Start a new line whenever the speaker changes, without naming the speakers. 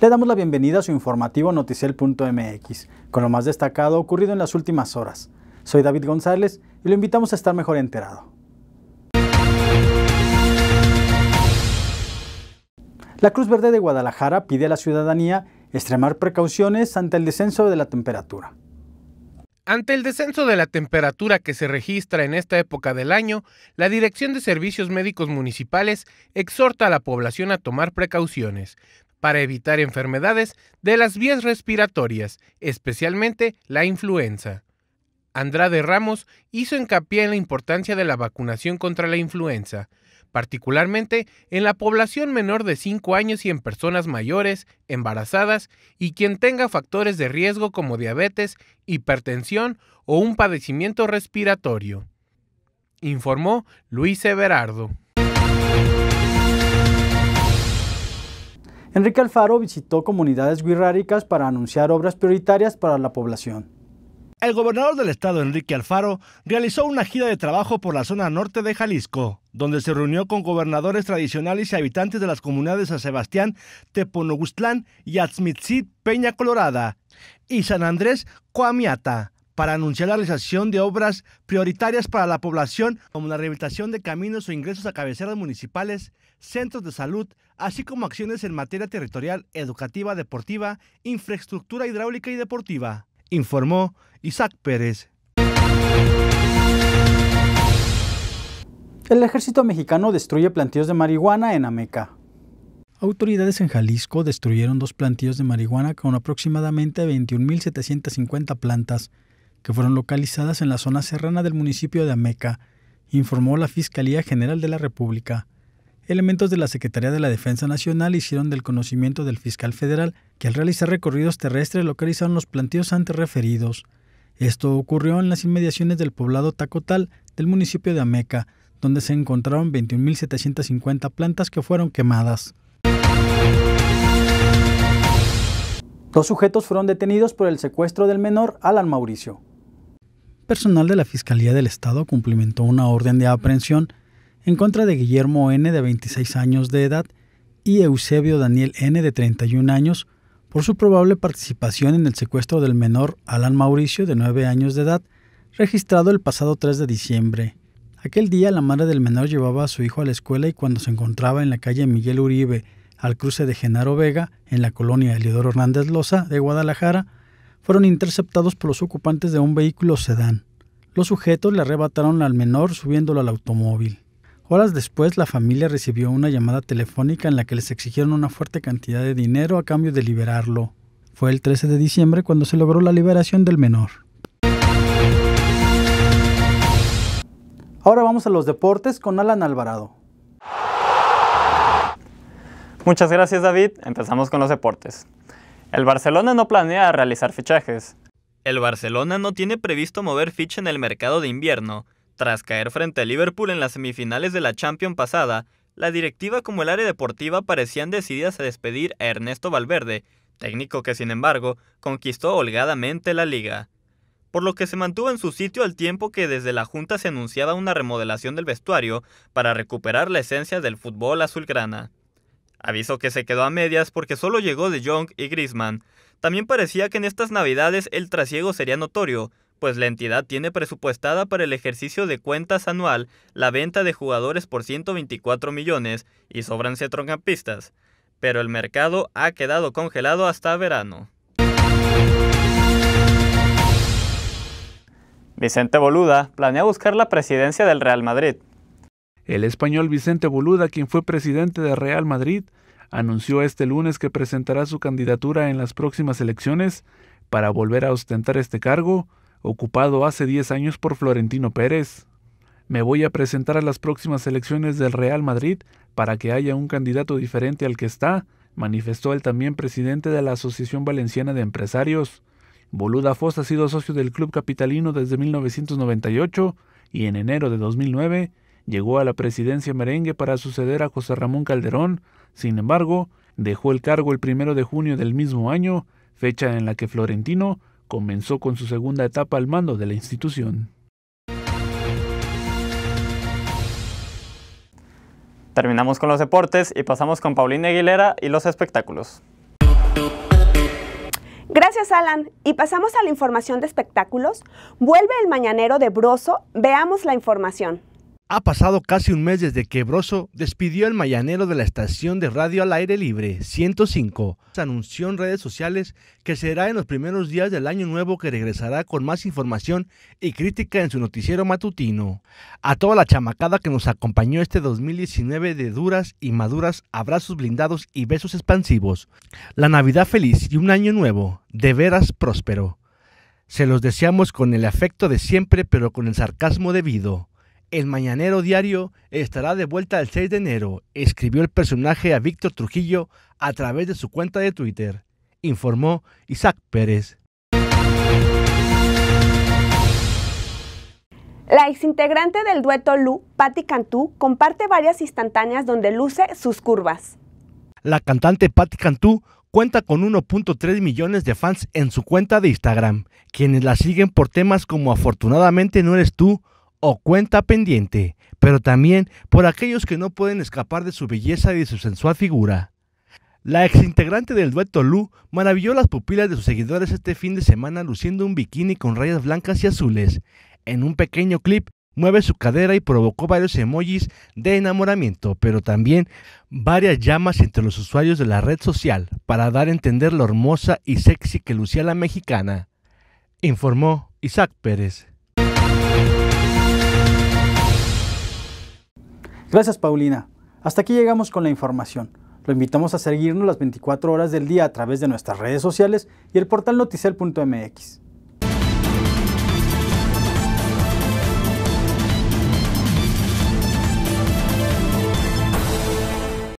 Le damos la bienvenida a su informativo noticiel.mx, con lo más destacado ocurrido en las últimas horas. Soy David González y lo invitamos a estar mejor enterado. La Cruz Verde de Guadalajara pide a la ciudadanía extremar precauciones ante el descenso de la temperatura.
Ante el descenso de la temperatura que se registra en esta época del año, la Dirección de Servicios Médicos Municipales exhorta a la población a tomar precauciones, para evitar enfermedades de las vías respiratorias, especialmente la influenza. Andrade Ramos hizo hincapié en la importancia de la vacunación contra la influenza, particularmente en la población menor de 5 años y en personas mayores, embarazadas y quien tenga factores de riesgo como diabetes, hipertensión o un padecimiento respiratorio. Informó Luis Everardo.
Enrique Alfaro visitó comunidades guirráricas para anunciar obras prioritarias para la población.
El gobernador del estado, Enrique Alfaro, realizó una gira de trabajo por la zona norte de Jalisco, donde se reunió con gobernadores tradicionales y habitantes de las comunidades San Sebastián, Teponogustlán, Yatzmitzit, Peña Colorada y San Andrés, Coamiata para anunciar la realización de obras prioritarias para la población, como la rehabilitación de caminos o ingresos a cabeceras municipales, centros de salud, así como acciones en materia territorial, educativa, deportiva, infraestructura hidráulica y
deportiva, informó Isaac Pérez. El ejército mexicano destruye plantíos de marihuana en Ameca. Autoridades en Jalisco destruyeron dos plantíos de marihuana con aproximadamente 21.750 plantas que fueron localizadas en la zona serrana del municipio de Ameca, informó la Fiscalía General de la República. Elementos de la Secretaría de la Defensa Nacional hicieron del conocimiento del fiscal federal que al realizar recorridos terrestres localizaron los plantíos antes referidos. Esto ocurrió en las inmediaciones del poblado Tacotal del municipio de Ameca, donde se encontraron 21.750 plantas que fueron quemadas. Dos sujetos fueron detenidos por el secuestro del menor Alan Mauricio personal de la Fiscalía del Estado cumplimentó una orden de aprehensión en contra de Guillermo N. de 26 años de edad y Eusebio Daniel N. de 31 años por su probable participación en el secuestro del menor Alan Mauricio de 9 años de edad, registrado el pasado 3 de diciembre. Aquel día la madre del menor llevaba a su hijo a la escuela y cuando se encontraba en la calle Miguel Uribe, al cruce de Genaro Vega, en la colonia Elidor Hernández Loza de Guadalajara, fueron interceptados por los ocupantes de un vehículo sedán. Los sujetos le arrebataron al menor subiéndolo al automóvil. Horas después, la familia recibió una llamada telefónica en la que les exigieron una fuerte cantidad de dinero a cambio de liberarlo. Fue el 13 de diciembre cuando se logró la liberación del menor. Ahora vamos a los deportes con Alan Alvarado.
Muchas gracias David, empezamos con los deportes. El Barcelona no planea realizar fichajes. El Barcelona no tiene previsto mover ficha en el mercado de invierno. Tras caer frente a Liverpool en las semifinales de la Champions pasada, la directiva como el área deportiva parecían decididas a despedir a Ernesto Valverde, técnico que sin embargo conquistó holgadamente la liga. Por lo que se mantuvo en su sitio al tiempo que desde la Junta se anunciaba una remodelación del vestuario para recuperar la esencia del fútbol azulgrana. Aviso que se quedó a medias porque solo llegó De Jong y Griezmann. También parecía que en estas navidades el trasiego sería notorio, pues la entidad tiene presupuestada para el ejercicio de cuentas anual la venta de jugadores por 124 millones y sobran centrocampistas, pero el mercado ha quedado congelado hasta verano. Vicente Boluda planea buscar la presidencia del Real Madrid.
El español Vicente Boluda, quien fue presidente de Real Madrid, anunció este lunes que presentará su candidatura en las próximas elecciones para volver a ostentar este cargo, ocupado hace 10 años por Florentino Pérez. Me voy a presentar a las próximas elecciones del Real Madrid para que haya un candidato diferente al que está, manifestó el también presidente de la Asociación Valenciana de Empresarios. Boluda Foz ha sido socio del club capitalino desde 1998 y en enero de 2009 Llegó a la presidencia merengue para suceder a José Ramón Calderón, sin embargo, dejó el cargo el primero de junio del mismo año, fecha en la que Florentino comenzó con su segunda etapa al mando de la institución.
Terminamos con los deportes y pasamos con Paulina Aguilera y los espectáculos. Gracias, Alan. Y pasamos a la información de espectáculos. Vuelve el mañanero de Broso. Veamos la información.
Ha pasado casi un mes desde que Broso despidió el mayanero de la estación de radio al aire libre 105. Anunció en redes sociales que será en los primeros días del año nuevo que regresará con más información y crítica en su noticiero matutino. A toda la chamacada que nos acompañó este 2019 de duras y maduras, abrazos blindados y besos expansivos. La Navidad feliz y un año nuevo, de veras próspero. Se los deseamos con el afecto de siempre pero con el sarcasmo debido. El Mañanero Diario estará de vuelta el 6 de enero, escribió el personaje a Víctor Trujillo a través de su cuenta de Twitter, informó Isaac Pérez.
La exintegrante del dueto Lu, Patti Cantú, comparte varias instantáneas donde luce sus curvas.
La cantante Patti Cantú cuenta con 1.3 millones de fans en su cuenta de Instagram, quienes la siguen por temas como Afortunadamente no eres tú, o cuenta pendiente, pero también por aquellos que no pueden escapar de su belleza y de su sensual figura. La exintegrante del dueto Lu maravilló las pupilas de sus seguidores este fin de semana luciendo un bikini con rayas blancas y azules. En un pequeño clip mueve su cadera y provocó varios emojis de enamoramiento, pero también varias llamas entre los usuarios de la red social para dar a entender lo hermosa y sexy que lucía la mexicana, informó Isaac Pérez.
Gracias Paulina. Hasta aquí llegamos con la información. Lo invitamos a seguirnos las 24 horas del día a través de nuestras redes sociales y el portal noticel.mx.